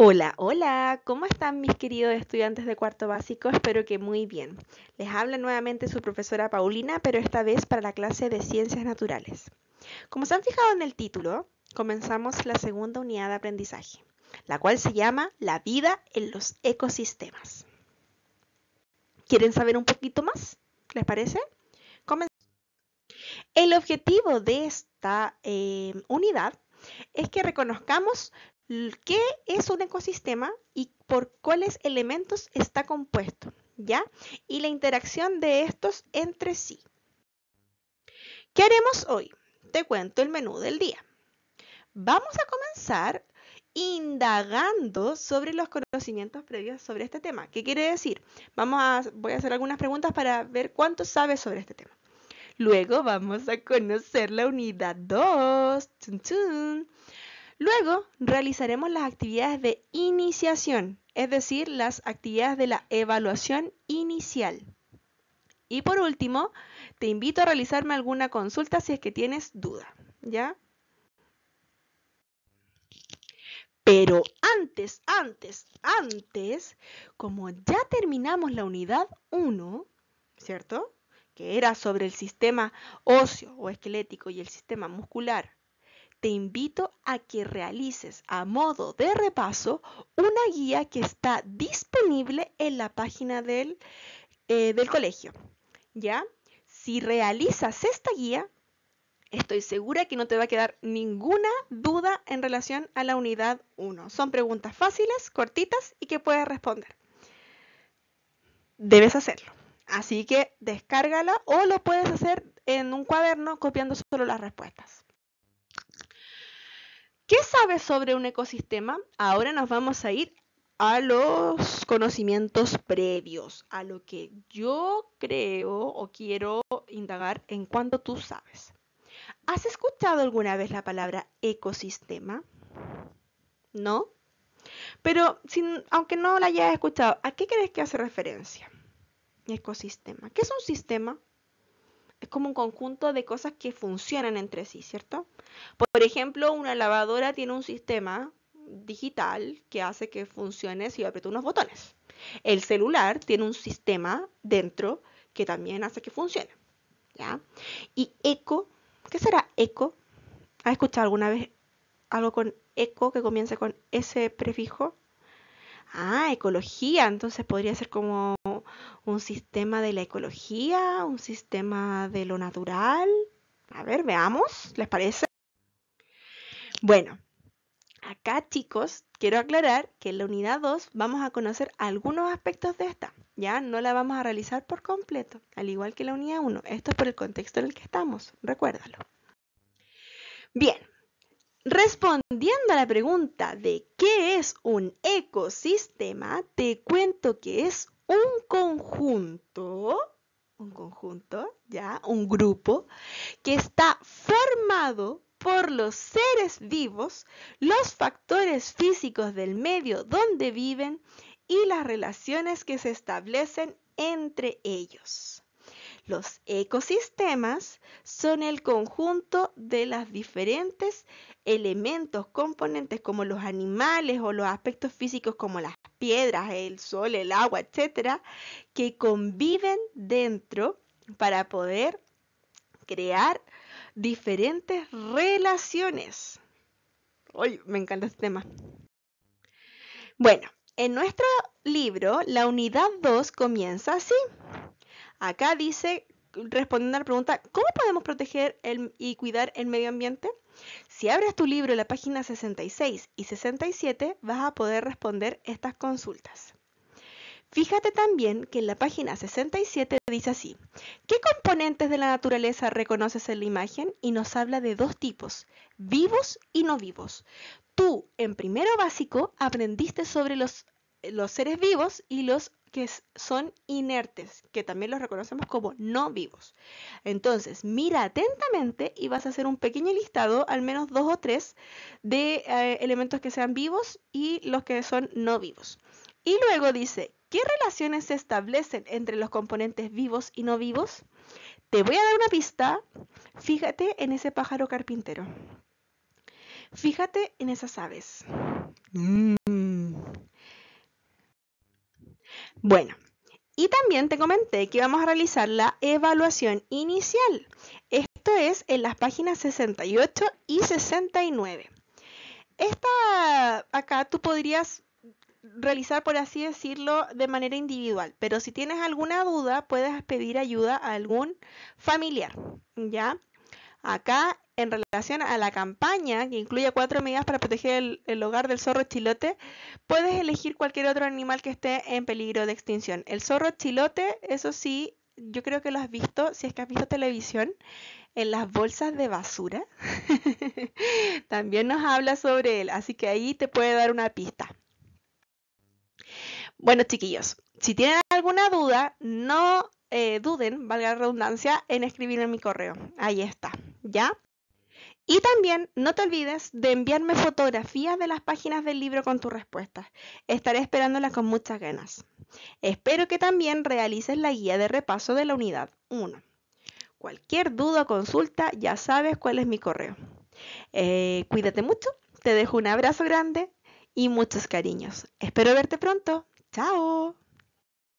Hola, hola, ¿cómo están mis queridos estudiantes de cuarto básico? Espero que muy bien. Les habla nuevamente su profesora Paulina, pero esta vez para la clase de Ciencias Naturales. Como se han fijado en el título, comenzamos la segunda unidad de aprendizaje, la cual se llama La vida en los ecosistemas. ¿Quieren saber un poquito más? ¿Les parece? El objetivo de esta eh, unidad es que reconozcamos qué es un ecosistema y por cuáles elementos está compuesto, ¿ya? Y la interacción de estos entre sí. ¿Qué haremos hoy? Te cuento el menú del día. Vamos a comenzar indagando sobre los conocimientos previos sobre este tema. ¿Qué quiere decir? Vamos a, voy a hacer algunas preguntas para ver cuánto sabes sobre este tema. Luego vamos a conocer la unidad 2. Luego realizaremos las actividades de iniciación, es decir, las actividades de la evaluación inicial. Y por último, te invito a realizarme alguna consulta si es que tienes duda, ¿ya? Pero antes, antes, antes, como ya terminamos la unidad 1, ¿cierto? Que era sobre el sistema óseo o esquelético y el sistema muscular te invito a que realices a modo de repaso una guía que está disponible en la página del, eh, del colegio. ¿Ya? Si realizas esta guía, Estoy segura que no te va a quedar ninguna duda en relación a la unidad 1. Son preguntas fáciles, cortitas y que puedes responder. Debes hacerlo. Así que descárgala o lo puedes hacer en un cuaderno copiando solo las respuestas. ¿Qué sabes sobre un ecosistema? Ahora nos vamos a ir a los conocimientos previos, a lo que yo creo o quiero indagar en cuanto tú sabes. ¿Has escuchado alguna vez la palabra ecosistema? ¿No? Pero aunque no la hayas escuchado, ¿a qué crees que hace referencia? Ecosistema. ¿Qué es un sistema? es como un conjunto de cosas que funcionan entre sí, ¿cierto? Por ejemplo, una lavadora tiene un sistema digital que hace que funcione si yo aprieto unos botones. El celular tiene un sistema dentro que también hace que funcione. ¿ya? Y eco, ¿qué será eco? ¿Has escuchado alguna vez algo con eco que comience con ese prefijo? Ah, ecología, entonces podría ser como un sistema de la ecología, un sistema de lo natural. A ver, veamos, ¿les parece? Bueno, acá chicos, quiero aclarar que en la unidad 2 vamos a conocer algunos aspectos de esta. Ya no la vamos a realizar por completo, al igual que la unidad 1. Esto es por el contexto en el que estamos, recuérdalo. Bien, Respondiendo a la pregunta de qué es un ecosistema, te cuento que es un conjunto, un conjunto, ya, un grupo, que está formado por los seres vivos, los factores físicos del medio donde viven y las relaciones que se establecen entre ellos. Los ecosistemas son el conjunto de los diferentes elementos, componentes como los animales o los aspectos físicos como las piedras, el sol, el agua, etcétera, que conviven dentro para poder crear diferentes relaciones. Hoy me encanta este tema. Bueno, en nuestro libro, la unidad 2 comienza así. Acá dice, respondiendo a la pregunta, ¿cómo podemos proteger y cuidar el medio ambiente? Si abres tu libro en la página 66 y 67 vas a poder responder estas consultas. Fíjate también que en la página 67 dice así, ¿qué componentes de la naturaleza reconoces en la imagen? Y nos habla de dos tipos, vivos y no vivos. Tú, en primero básico, aprendiste sobre los eh, los seres vivos y los que son inertes, que también los reconocemos como no vivos. Entonces, mira atentamente y vas a hacer un pequeño listado, al menos dos o tres, de eh, elementos que sean vivos y los que son no vivos. Y luego dice, ¿qué relaciones se establecen entre los componentes vivos y no vivos? Te voy a dar una pista. Fíjate en ese pájaro carpintero. Fíjate en esas aves. Mm. Bueno, y también te comenté que vamos a realizar la evaluación inicial. Esto es en las páginas 68 y 69. Esta acá tú podrías realizar, por así decirlo, de manera individual. Pero si tienes alguna duda, puedes pedir ayuda a algún familiar, ¿ya? Acá en relación a la campaña, que incluye cuatro medidas para proteger el, hogar del zorro chilote, puedes elegir cualquier otro animal que esté en peligro de extinción. El zorro chilote, eso sí, yo creo que lo has visto, si es que has visto televisión, en las bolsas de basura. También nos habla sobre él, así que ahí te puede dar una pista. Bueno, chiquillos, si tienen alguna duda, no eh, duden, valga la redundancia, en escribir en mi correo. Ahí está, ¿ya? Y también no te olvides de enviarme fotografías de las páginas del libro con tus respuestas. Estaré esperándolas con muchas ganas. Espero que también realices la guía de repaso de la unidad 1. Cualquier duda o consulta ya sabes cuál es mi correo. Eh, cuídate mucho, te dejo un abrazo grande y muchos cariños. Espero verte pronto. Chao.